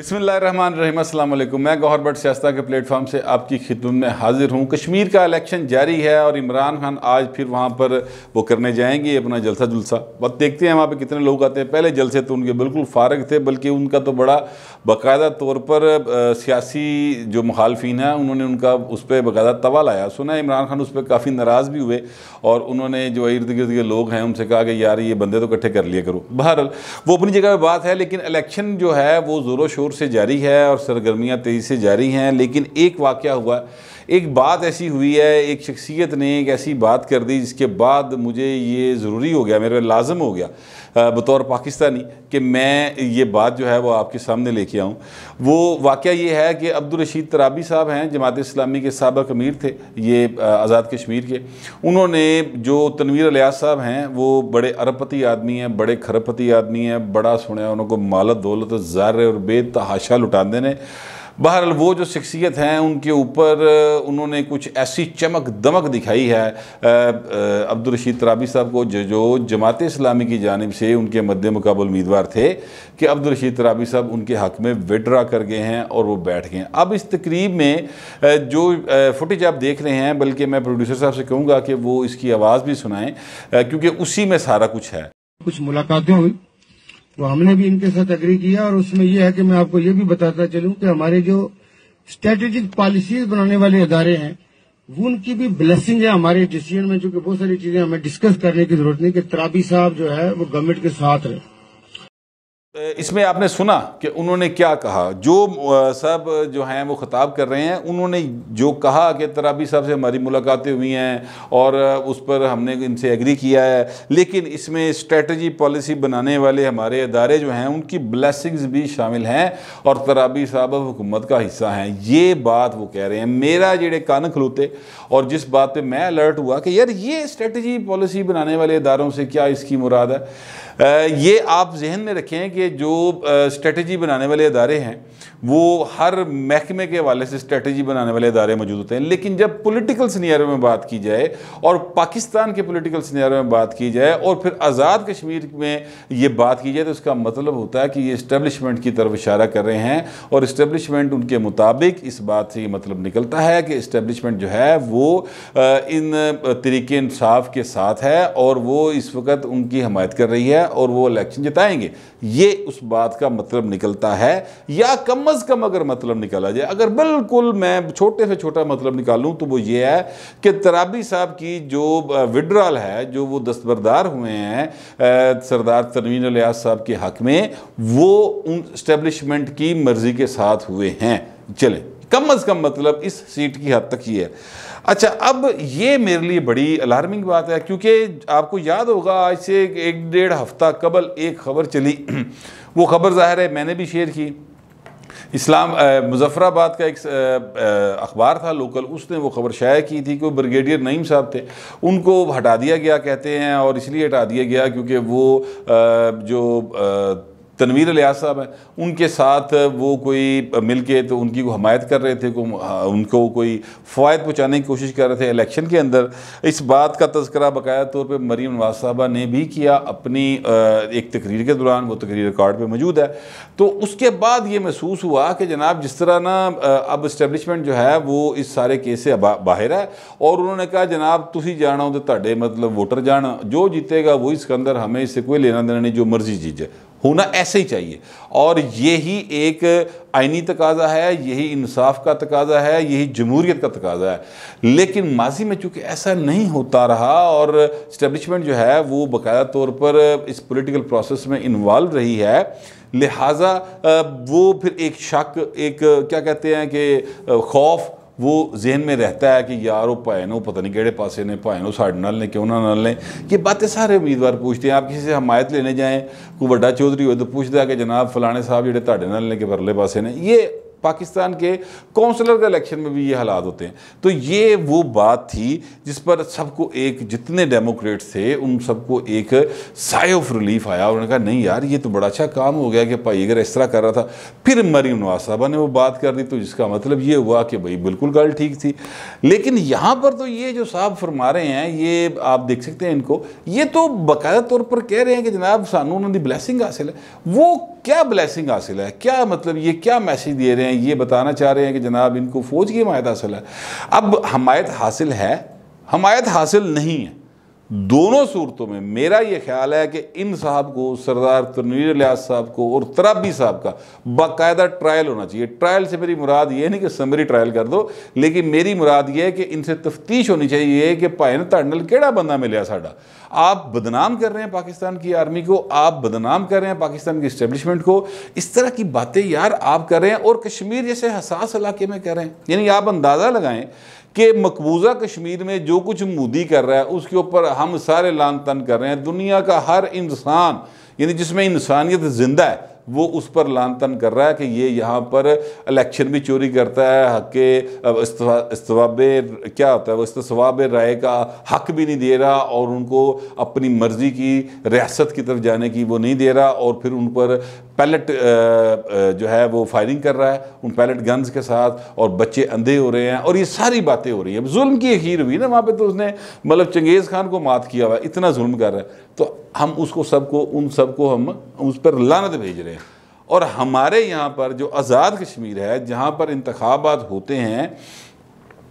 बिसमीम अल्लाम मैं गौहर भट्ट सियास्ता के प्लेटफॉर्म से आपकी खिदमत में हाजिर हूँ कश्मीर का इलेक्शन जारी है और इमरान खान आज फिर वहाँ पर वो करने जाएंगे अपना जलसा जुलसा बस देखते हैं वहाँ पे कितने लोग आते हैं पहले जलसे तो उनके बिल्कुल फारग थे बल्कि उनका तो बड़ा बाकायदा तौर पर सियासी जो मुखालफी हैं उन्होंने उनका उस पर बाकायदा तवा लाया सुना इमरान खान उस पर काफ़ी नाराज़ भी हुए और उन्होंने जो इर्द गिर्द के लोग हैं उनसे कहा कि यार ये बंदे तो इकट्ठे कर लिए करो बहरहाल वो अपनी जगह पर बात है लेकिन इलेक्शन जो है वो ज़ोरों शोर ज़ोर से जारी है और सरगर्मियाँ तेज़ी से जारी हैं लेकिन एक वाक़ हुआ एक बात ऐसी हुई है एक शख्सियत ने एक ऐसी बात कर दी जिसके बाद मुझे ये ज़रूरी हो गया मेरे लाजम हो गया बतौर पाकिस्तानी कि मैं ये बात जो है वो आपके सामने लेके आऊँ वो वाक़ ये है कि अब्दुलरशीद तराबी साहब हैं जमात इस्लामी के सबक अमीर थे ये आज़ाद कश्मीर के उन्होंने जो तनवीर अलिया साहब हैं वो बड़े अरबपति आदमी हैं बड़े खरबपति आदमी हैं बड़ा सुने उनको मालत दौलत ज़ार और बेतहाशा लुटाते हैं बहरहाल वो जो शख्सियत हैं उनके ऊपर उन्होंने कुछ ऐसी चमक दमक दिखाई है अब्दुलरशीद तराबी साहब को जो जो जमात इस्लामी की जानब से उनके मद्द मकबल उम्मीदवार थे कि अब्दुलरशीद तराबी साहब उनके हक में विड्रा कर गए हैं और वो बैठ गए अब इस तकरीब में जो फुटेज आप देख रहे हैं बल्कि मैं प्रोड्यूसर साहब से कहूँगा कि वो इसकी आवाज़ भी सुनाएं क्योंकि उसी में सारा कुछ है कुछ मुलाकातें हुई तो हमने भी इनके साथ अग्री किया और उसमें यह है कि मैं आपको ये भी बताता चलूं कि हमारे जो स्ट्रेटेजिक पॉलिसीज बनाने वाले अदारे हैं वो उनकी भी ब्लेसिंग है हमारे डिसीजन में चूंकि बहुत सारी चीजें हमें डिस्कस करने की जरूरत नहीं कि त्राबी साहब जो है वो गवर्नमेंट के साथ रहे तो इसमें आपने सुना कि उन्होंने क्या कहा जो सब जो हैं वो ख़ताब कर रहे हैं उन्होंने जो कहा कि तराबी साहब से हमारी मुलाकातें हुई हैं और उस पर हमने इनसे एग्री किया है लेकिन इसमें स्ट्रेटजी पॉलिसी बनाने वाले हमारे अदारे जो हैं उनकी ब्लेसिंग्स भी शामिल हैं और तराबी साहब हुकूमत का हिस्सा हैं ये बात वो कह रहे हैं मेरा जेड़े कान खलूते और जिस बात पर मैं अलर्ट हुआ कि यार ये स्ट्रेटजी पॉलिसी बनाने वाले इदारों से क्या इसकी मुराद है ये आप जहन में रखें कि जो स्ट्रेटजी बनाने वाले अदारे हैं वो हर महकमे के हवाले से स्ट्रेटजी बनाने वाले अदारे मौजूद होते हैं लेकिन जब पॉलिटिकल सीनियर में बात की जाए और पाकिस्तान के पॉलिटिकल सीनियर में बात की जाए और फिर आज़ाद कश्मीर में ये बात की जाए तो इसका मतलब होता है कि ये इस्टबलिशमेंट की तरफ इशारा कर रहे हैं और इस्टबलिशमेंट उनके मुताबिक इस बात से ये मतलब निकलता है कि इस्टबलिशमेंट जो है वो इन तरीके इंसाफ के साथ है और वो इस वक्त उनकी हमायत कर रही है और वो इलेक्शन जिताएंगे ये उस बात का मतलब निकलता है या कम अज़ कम अगर मतलब निकाला जाए अगर बिल्कुल मैं छोटे से छोटा मतलब निकालूं तो वो ये है कि तराबी साहब की जो विड्रॉल है जो वो दस्तबरदार हुए हैं सरदार तरवीन लियाज साहब के हक में वो उन की मर्ज़ी के साथ हुए हैं चलें कम अज़ कम मतलब इस सीट की हद तक ही है अच्छा अब ये मेरे लिए बड़ी अलार्मिंग बात है क्योंकि आपको याद होगा आज से एक डेढ़ हफ्ता कबल एक खबर चली वो खबर ज़ाहिर है मैंने भी शेयर की इस्लाम मुजफ़राबाद का एक अखबार था लोकल उसने वो खबर शाया की थी कि वो ब्रिगेडियर नईम साहब थे उनको हटा दिया गया कहते हैं और इसलिए हटा दिया गया क्योंकि वो आ, जो आ, तनवीर अलिया साहब हैं उनके साथ वो कोई मिल के तो उनकी को हमायत कर रहे थे को हाँ, उनको कोई फ़वाद पहुँचाने की कोशिश कर रहे थे इलेक्शन के अंदर इस बात का तस्करा बकाया तौर पर मरीम नवाज साहबा ने भी किया अपनी एक तकरीर के दौरान वो तकरीर रिकॉर्ड पर मौजूद है तो उसके बाद ये महसूस हुआ कि जनाब जिस तरह ना अब इस्टबलिशमेंट जो है वो इस सारे केस से बाहर है और उन्होंने कहा जनाब तुम हो तो मतलब वोटर जाना जो जीतेगा वही इसके अंदर हमें इससे कोई लेना देना नहीं जो मर्जी चीज है होना ऐसे ही चाहिए और यही एक आइनी तकाजा है यही इंसाफ का तकाजा है यही जमहूरीत का तकाजा है लेकिन माजी में चूँकि ऐसा नहीं होता रहा और इस्टबलिशमेंट जो है वो बाकायदा तौर पर इस पोलिटिकल प्रोसेस में इन्वॉल्व रही है लिहाजा वो फिर एक शक एक क्या कहते हैं कि खौफ वो जहन में रहता है कि यार वो भैनों पता नहीं केड़े पासे ने भैनों साढ़े नाल ने क्यों ना ने ये बातें सारे उम्मीदवार पूछते हैं आप किसी से हमायत लेने जाएँ कोई व्डा चौधरी हो तो पूछता है कि जनाब फलाने साहब जोड़े नाल ने कि परले पासे ने ये पाकिस्तान के काउंसलर के इलेक्शन में भी ये हालात होते हैं तो ये वो बात थी जिस पर सबको एक जितने डेमोक्रेट थे उन सबको एक साई ऑफ रिलीफ आया उन्होंने कहा नहीं यार ये तो बड़ा अच्छा काम हो गया कि भाई अगर इस तरह कर रहा था फिर मरीम नवाज साहबा ने वो बात कर दी तो जिसका मतलब ये हुआ कि भाई बिल्कुल गल ठीक थी लेकिन यहाँ पर तो ये जो साहब फरमा रहे हैं ये आप देख सकते हैं इनको ये तो बाकायदा तौर पर कह रहे हैं कि जनाब सानू उन्होंने ब्लैसिंग हासिल है वो क्या ब्लैसिंग हासिल है क्या मतलब ये क्या मैसेज दे रहे हैं ये बताना चाह रहे हैं कि जनाब इनको फ़ौज की हमायत हासिल है अब हमायत हासिल है हमायत हासिल नहीं है दोनों सूरतों में मेरा ये ख्याल है कि इन साहब को सरदार तनवीर लियाज साहब को और तराबी साहब का बाकायदा ट्रायल होना चाहिए ट्रायल से मेरी मुराद ये नहीं कि समरी ट्रायल कर दो लेकिन मेरी मुराद ये है कि इनसे तफ्तीश होनी चाहिए कि भाई ताडल केड़ा बंदा मिले साढ़ा आप बदनाम कर रहे हैं पाकिस्तान की आर्मी को आप बदनाम कर रहे हैं पाकिस्तान की इस्टेब्लिशमेंट को इस तरह की बातें यार आप कर रहे हैं और कश्मीर जैसे हसास इलाके में कर रहे हैं यानी आप अंदाज़ा लगाएं कि मकबूजा कश्मीर में जो कुछ मोदी कर रहा है उसके ऊपर हम सारे लान तन कर रहे हैं दुनिया का हर इंसान यानी जिसमें इंसानियत ज़िंदा है वो उस पर तन कर रहा है कि ये यहाँ पर इलेक्शन भी चोरी करता है हक के स्वाब क्या होता है वो इस्तवाब राय का हक भी नहीं दे रहा और उनको अपनी मर्ज़ी की रियासत की तरफ जाने की वो नहीं दे रहा और फिर उन पर पैलेट जो है वो फायरिंग कर रहा है उन पैलेट गन्स के साथ और बच्चे अंधे हो रहे हैं और ये सारी बातें हो रही है अब जुल्म की अखीर हुई ना वहाँ पर तो उसने मतलब चंगेज़ खान को मात किया हुआ इतना जुल्म कर रहा है तो हम उसको सबको उन सबको हम उस पर लानत भेज रहे हैं और हमारे यहाँ पर जो आज़ाद कश्मीर है जहाँ पर इंतबात होते हैं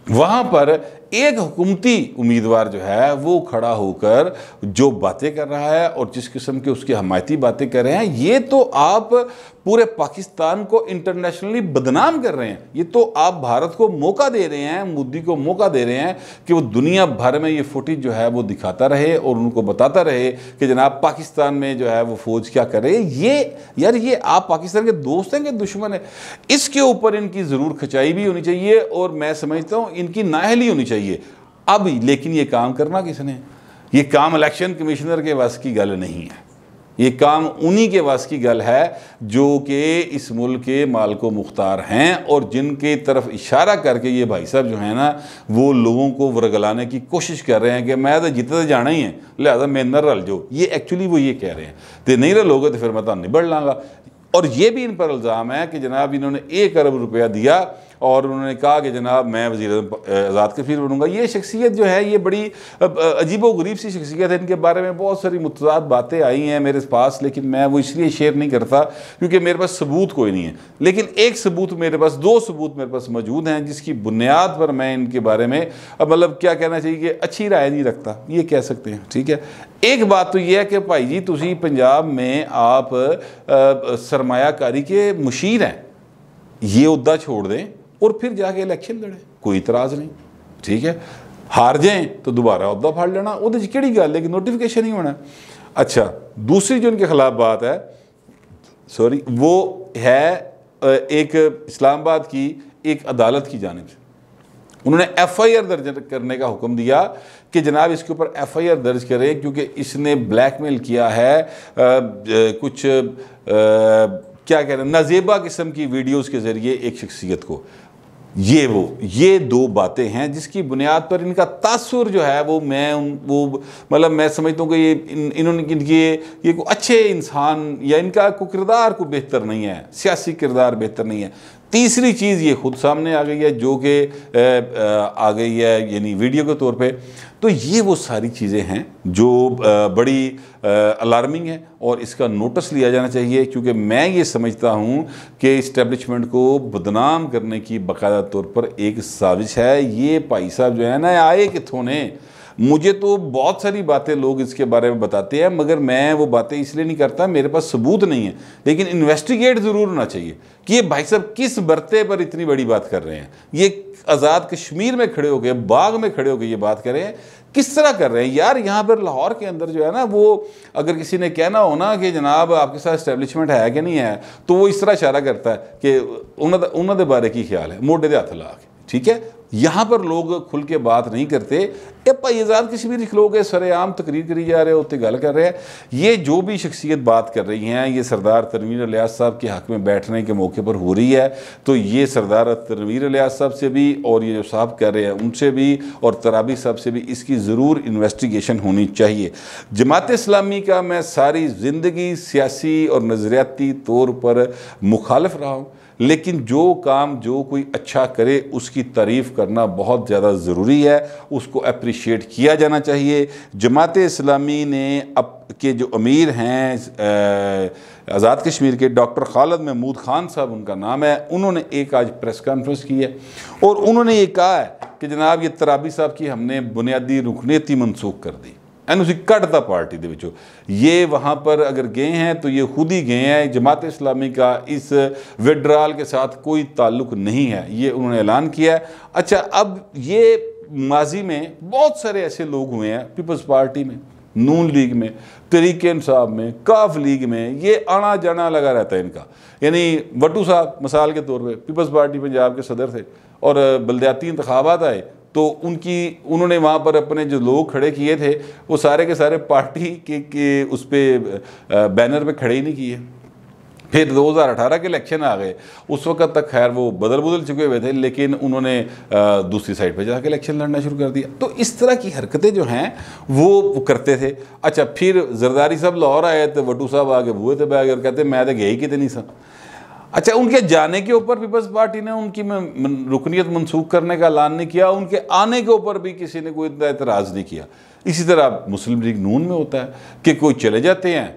वहाँ पर एक हुकूमती उम्मीदवार जो है वो खड़ा होकर जो बातें कर रहा है और जिस किस्म के उसकी हमायती बातें कर रहे हैं ये तो आप पूरे पाकिस्तान को इंटरनेशनली बदनाम कर रहे हैं ये तो आप भारत को मौका दे रहे हैं मोदी को मौका दे रहे हैं कि वो दुनिया भर में ये फुटेज जो है वो दिखाता रहे और उनको बताता रहे कि जनाब पाकिस्तान में जो है वो फौज क्या करे ये यार ये आप पाकिस्तान के दोस्त हैं कि दुश्मन है इसके ऊपर इनकी ज़रूर खचाई भी होनी चाहिए और मैं समझता हूँ इनकी नाहली होनी चाहिए चाहिए अब लेकिन ये काम करना किसने ये काम इलेक्शन कमिश्नर के वास की गल नहीं है ये काम उन्हीं के वास की गल है जो कि इस मुल्क के मालक मुख्तार हैं और जिनके तरफ इशारा करके ये भाई साहब जो है ना वो लोगों को वरगलाने की कोशिश कर रहे हैं कि मैं तो जितने तो जाना ही है लिहाजा मैं इन्ना रल जो ये एक्चुअली वो ये कह रहे हैं तो नहीं रलोगे तो फिर मैं तो निबड़ लाँगा और ये भी इन पर इल्ज़ाम है कि जनाब इन्होंने एक अरब रुपया दिया और उन्होंने कहा कि जनाब मैं वजी आज़ाद कश्मीर बनूंगा ये शख्सियत जो है ये बड़ी अजीब व गरीब सी शख्सियत है इनके बारे में बहुत सारी मुतजाद बातें आई हैं मेरे पास लेकिन मैं वो इसलिए शेयर नहीं करता क्योंकि मेरे पास सबूत कोई नहीं है लेकिन एक सबूत मेरे पास दो सबूत मेरे पास मौजूद हैं जिसकी बुनियाद पर मैं इनके बारे में मतलब क्या कहना चाहिए कि अच्छी राय नहीं रखता ये कह सकते हैं ठीक है एक बात तो यह है कि भाई जी तुम पंजाब में आप सरमाकारी के मुशीर हैं ये उद्दा छोड़ दें और फिर जाके इलेक्शन लड़े कोई इतराज़ नहीं ठीक है हार जाए तो दोबारा अहदा फाड़ लेना वो कि गल है कि नोटिफिकेशन ही होना अच्छा दूसरी जो इनके खिलाफ बात है सॉरी वो है एक इस्लामाबाद की एक अदालत की जानब से उन्होंने एफ़ आई आर दर्ज करने का हुक्म दिया कि जनाब इसके ऊपर एफ़ आई आर दर्ज करें क्योंकि इसने ब्लैकमेल किया है आ, कुछ आ, क्या कह रहे हैं नजेबा किस्म की वीडियोस के ज़रिए एक शख्सियत को ये वो ये दो बातें हैं जिसकी बुनियाद पर इनका तासुर जो है वो मैं वो मतलब मैं समझता हूँ कि ये इन, इन्होंने इनके ये को अच्छे इंसान या इनका को किरदार को बेहतर नहीं है सियासी किरदार बेहतर नहीं है तीसरी चीज़ ये खुद सामने आ गई है जो कि आ गई है यानी वीडियो के तौर पे तो ये वो सारी चीज़ें हैं जो बड़ी अलार्मिंग है और इसका नोटिस लिया जाना चाहिए क्योंकि मैं ये समझता हूँ कि इस्टेब्लिशमेंट को बदनाम करने की बाकायदा तौर पर एक साजिश है ये भाई साहब जो है ना आए कितों ने मुझे तो बहुत सारी बातें लोग इसके बारे में बताते हैं मगर मैं वो बातें इसलिए नहीं करता मेरे पास सबूत नहीं है लेकिन इन्वेस्टिगेट ज़रूर होना चाहिए कि ये भाई साहब किस बर्ते पर इतनी बड़ी बात कर रहे हैं ये आज़ाद कश्मीर में खड़े हो गए बाग में खड़े हो गए ये बात कर रहे हैं किस तरह कर रहे हैं यार यहाँ पर लाहौर के अंदर जो है ना वो अगर किसी ने कहना हो ना कि जनाब आपके साथ स्टैब्लिशमेंट है कि नहीं है तो वो इस तरह इशारा करता है कि उन्होंने बारे की ख्याल है मोटे के हथ ला के ठीक है यहाँ पर लोग खुल के बात नहीं करते ए किसी कश्मीर लिख लोग सरेआम तकरीर करी जा रहे होते गल कर रहे हैं ये जो भी शख्सियत बात कर रही हैं ये सरदार तनवीर लियाज साहब के हक़ में बैठने के मौके पर हो रही है तो ये सरदार तनवीर लियाज साहब से भी और ये जो साहब कर रहे हैं उनसे भी और तराबी साहब से भी इसकी ज़रूर इन्वेस्टिगेशन होनी चाहिए जमात इस्लामी का मैं सारी ज़िंदगी सियासी और नज़रियाती तौर पर मुखालफ रहा हूँ लेकिन जो काम जो कोई अच्छा करे उसकी तारीफ़ करना बहुत ज़्यादा ज़रूरी है उसको अप्रिशिएट किया जाना चाहिए जमात इस्लामी ने अब के जो अमीर हैं आज़ाद कश्मीर के डॉक्टर खालद महमूद ख़ान साहब उनका नाम है उन्होंने एक आज प्रेस कॉन्फ्रेंस की है और उन्होंने ये कहा है कि जनाब ये तराबी साहब की हमने बुनियादी रुकनीति मनसूख कर दी ਐਨ ਤੁਸੀਂ ਕੱਢਤਾ पार्टी के ਵਿੱਚੋਂ ये वहाँ पर अगर गए हैं तो ये खुद ही गए हैं जमात इस्लामी का इस विड्राल के साथ कोई ताल्लुक नहीं है ये उन्होंने ऐलान किया है अच्छा अब ये माजी में बहुत सारे ऐसे लोग हुए हैं पीपल्स पार्टी में नून लीग में तरीक साहब में काफ लीग में ये आना जाना लगा रहता है इनका यानी वटू साहब मिसाल के तौर पर पीपल्स पार्टी पंजाब के सदर थे और बलदयाती इंतबात आए तो उनकी उन्होंने वहाँ पर अपने जो लोग खड़े किए थे वो सारे के सारे पार्टी के, के उस पर बैनर पर खड़े ही नहीं किए फिर 2018 के इलेक्शन आ गए उस वक्त तक खैर वो बदल बदल चुके हुए थे लेकिन उन्होंने दूसरी साइड पे जाकर इलेक्शन लड़ना शुरू कर दिया तो इस तरह की हरकतें जो हैं वो करते थे अच्छा फिर जरदारी साहब लाहौर आए तो वटू साहब आगे बुए थे बगैर कहते मैं तो गए कितनी सा अच्छा उनके जाने के ऊपर पीपल्स पार्टी ने उनकी रुकनीत मनसूख करने का ऐलान नहीं किया उनके आने के ऊपर भी किसी ने कोई इतना एतराज़ नहीं किया इसी तरह मुस्लिम लीग नून में होता है कि कोई चले जाते हैं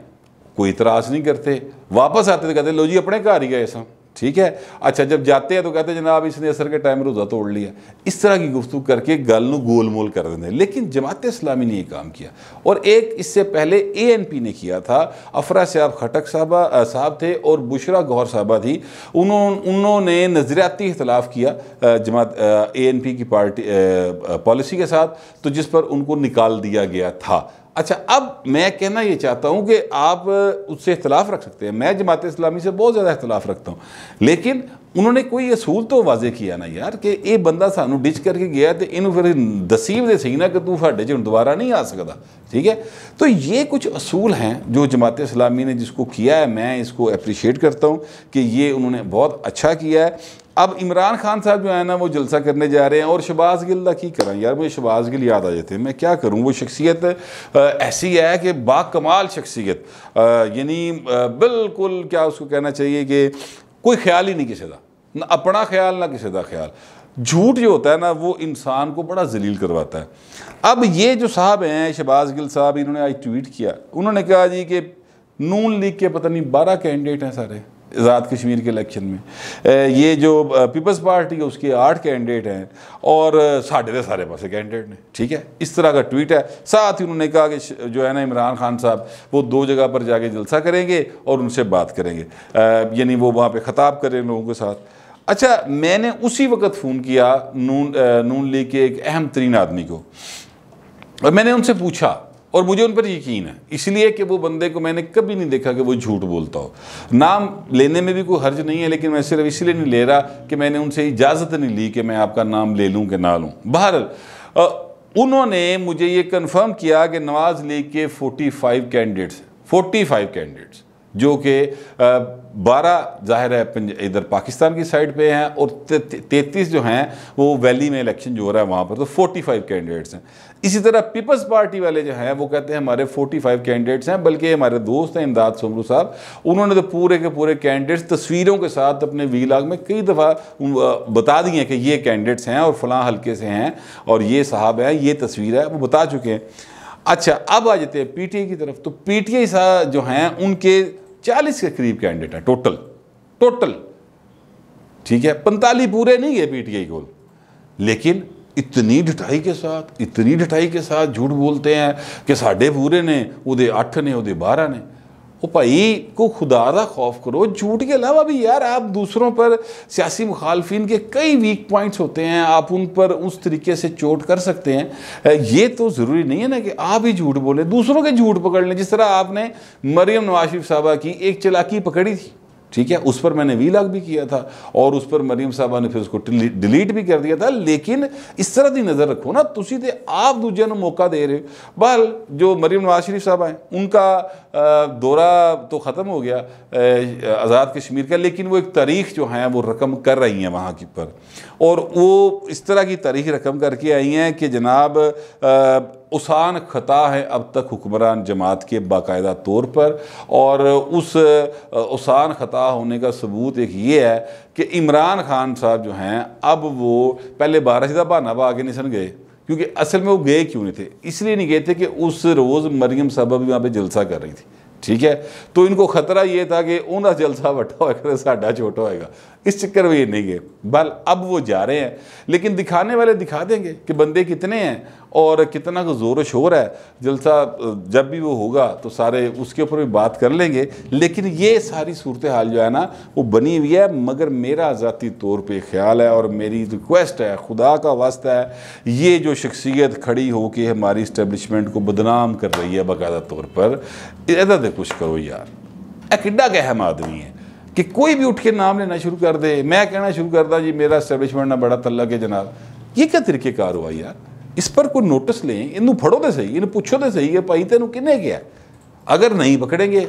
कोई इतराज़ नहीं करते वापस आते तो कहते लो जी अपने घर ही गए सब ठीक है अच्छा जब जाते हैं तो कहते हैं जनाब इसने असर के टाइम रोज़ा तोड़ लिया इस तरह की गुफ्तु करके गल न गोल मोल कर देते हैं लेकिन जमात इस्लामी ने ये काम किया और एक इससे पहले ए एन पी ने किया था अफरा सयाब खटक साहबा साहब थे और बुशरा गौर साहबा थी उन्होंने उन्होंने नज़रियाती इख्तलाफ किया जमात ए एन पी की पार्टी पॉलिसी के साथ तो जिस पर उनको निकाल दिया गया था अच्छा अब मैं कहना ये चाहता हूँ कि आप उससे इख्तलाफ रख सकते हैं मैं जमात इस्लामी से बहुत ज़्यादा इख्तलाफ रखता हूँ लेकिन उन्होंने कोई असूल तो वाजे किया ना यार कि ये बंदा सानू डिच करके गया तो इन फिर दसीब दे सही ना कि तू साढ़े चुन दोबारा नहीं आ सकता ठीक है तो ये कुछ असूल हैं जो जमात इस्लामी ने जिसको किया है मैं इसको अप्रिशिएट करता हूँ कि ये उन्होंने बहुत अच्छा किया है अब इमरान खान साहब जो है ना वो जलसा करने जा रहे हैं और शबाज गिल की करें यार मुझे शबाज गिल याद आ जाते हैं मैं क्या करूं वो शख्सियत ऐसी है कि बाकमाल शख्सियत यानी बिल्कुल क्या उसको कहना चाहिए कि कोई ख्याल ही नहीं किसी का ना अपना ख्याल ना किसी का ख्याल झूठ जो होता है ना वो इंसान को बड़ा जलील करवाता है अब ये जो साहब हैं शबाज गिल साहब इन्होंने आज ट्वीट किया उन्होंने कहा जी कि नून लीग के पता नहीं बारह कैंडिडेट हैं सारे आज़ाद कश्मीर के इलेक्शन में ये जो पीपल्स पार्टी है उसके आठ कैंडिडेट हैं और साढ़े दस सारे पास कैंडिडेट ने ठीक है इस तरह का ट्वीट है साथ ही उन्होंने कहा कि जो है ना इमरान खान साहब वो दो जगह पर जाके जलसा करेंगे और उनसे बात करेंगे यानी वो वहाँ पर ख़ताब करें लोगों के साथ अच्छा मैंने उसी वक्त फ़ोन किया नून नून लीग के एक अहम तरीन आदमी को और मैंने उनसे पूछा और मुझे उन पर यकीन है इसलिए कि वो बंदे को मैंने कभी नहीं देखा कि वो झूठ बोलता हो नाम लेने में भी कोई हर्ज नहीं है लेकिन मैं सिर्फ इसलिए नहीं ले रहा कि मैंने उनसे इजाज़त नहीं ली कि मैं आपका नाम ले लूँ कि ना लूँ बहर उन्होंने मुझे ये कन्फर्म किया कि नवाज़ लीग के फाइव कैंडिडेट्स फाइव कैंडिडेट्स जो कि बारह जाहिर है इधर पाकिस्तान की साइड पे हैं और तैतीस जो हैं वो वैली में इलेक्शन जो हो रहा है वहाँ पर तो फोर्टी फाइव कैंडिडेट्स हैं इसी तरह पीपल्स पार्टी वाले जो हैं वो कहते हैं हमारे फोर्टी फाइव कैंडिडेट्स हैं बल्कि हमारे दोस्त हैं इमदाद सोमरू साहब उन्होंने तो पूरे के पूरे कैंडिडेट्स तस्वीरों के साथ अपने वीलाग में कई दफ़ा बता दिए हैं कि ये कैंडिडेट्स हैं और फलां हल्के से हैं और ये साहब हैं ये तस्वीर है वो बता चुके हैं अच्छा अब आ जाते हैं आई की तरफ तो पी पीटीए जो हैं उनके 40 के करीब कैंडिडेट हैं टोटल टोटल ठीक है पैंतालीस पूरे नहीं गए पीटीआई गोल लेकिन ਇਤਨੀ ਢਟਾਈ ਕੇ ਸਾਥ ਇਤਨੀ ਢਟਾਈ ਕੇ ਸਾਥ ਝੂਠ ਬੋਲਤੇ ਹੈ ਕਿ ਸਾਡੇ ਪੂਰੇ ਨੇ ਉਹਦੇ 8 ਨੇ ਉਹਦੇ 12 ਨੇ ओ भाई को खुदा का खौफ करो झूठ के अलावा भी यार आप दूसरों पर सियासी मुखालफन के कई वीक पॉइंट्स होते हैं आप उन पर उस तरीके से चोट कर सकते हैं ये तो ज़रूरी नहीं है ना कि आप ही झूठ बोलें दूसरों के झूठ पकड़ लें जिस तरह आपने मरियम नवाज शरीफ साहबा की एक चलाकी पकड़ी थी ठीक है उस पर मैंने वी भी किया था और उस पर मरीम साहबा ने फिर उसको डिलीट भी कर दिया था लेकिन इस तरह की नज़र रखो ना तुम तो आप दूजे को मौका दे रहे हो ਬਲ जो मरीम नवाज शरीफ साहब हैं उनका दौरा तो ख़त्म हो गया आज़ाद कश्मीर का लेकिन वो एक तारीख जो है वो रकम कर रही हैं वहाँ की पर और वो इस तरह की तारीख रकम करके आई हैं कि जनाब उसान खता है अब तक हुक्मरान जमात के बाकायदा तौर पर और उस उसान खता होने का सबूत एक ये है कि इमरान खान साहब जो हैं अब वो पहले बारह सीधा बहाना आगे नहीं सन गए क्योंकि असल में वो गए क्यों नहीं थे इसलिए नहीं गए थे कि उस रोज़ मरियम साहबा भी वहाँ पर जलसा कर रही थी ठीक है तो इनको खतरा ये था कि उनका जलसा वटा होगा तो साढ़ा छोटा होएगा इस चक्कर में ये नहीं गए बल अब वो जा रहे हैं लेकिन दिखाने वाले दिखा देंगे कि बंदे कितने हैं और कितना को जोर शोर है जलसा जब भी वो होगा तो सारे उसके ऊपर भी बात कर लेंगे लेकिन ये सारी सूरत हाल जो है ना वो बनी हुई है मगर मेरा ज़ाती तौर पे ख्याल है और मेरी रिक्वेस्ट है खुदा का वास्ता है ये जो शख्सियत खड़ी हो के हमारी इस्टेबलिशमेंट को बदनाम कर रही है बाकायदा तौर पर इदा कुछ करो यार किड्डा गहम आदमी है कि कोई भी उठ के नाम लेना शुरू कर दे मैं कहना शुरू करता जी मेरा स्टैब्लिशमेंट ना बड़ा तल्ला के जनाब ये क्या कार हुआ यार इस पर कोई नोटिस लें इन फड़ो तो सही इन पूछो तो सही है भाई तेन किन्ने गया अगर नहीं पकड़ेंगे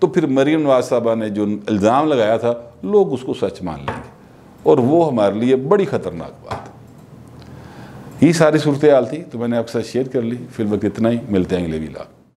तो फिर मरीम नवाज साहबा ने जो इल्ज़ाम लगाया था लोग उसको सच मान लेंगे और वो हमारे लिए बड़ी ख़तरनाक बात ये सारी सूरत हाल थी तो मैंने आपके साथ शेयर कर ली फिर वक्त इतना ही मिलते हैं अगले भी लाभ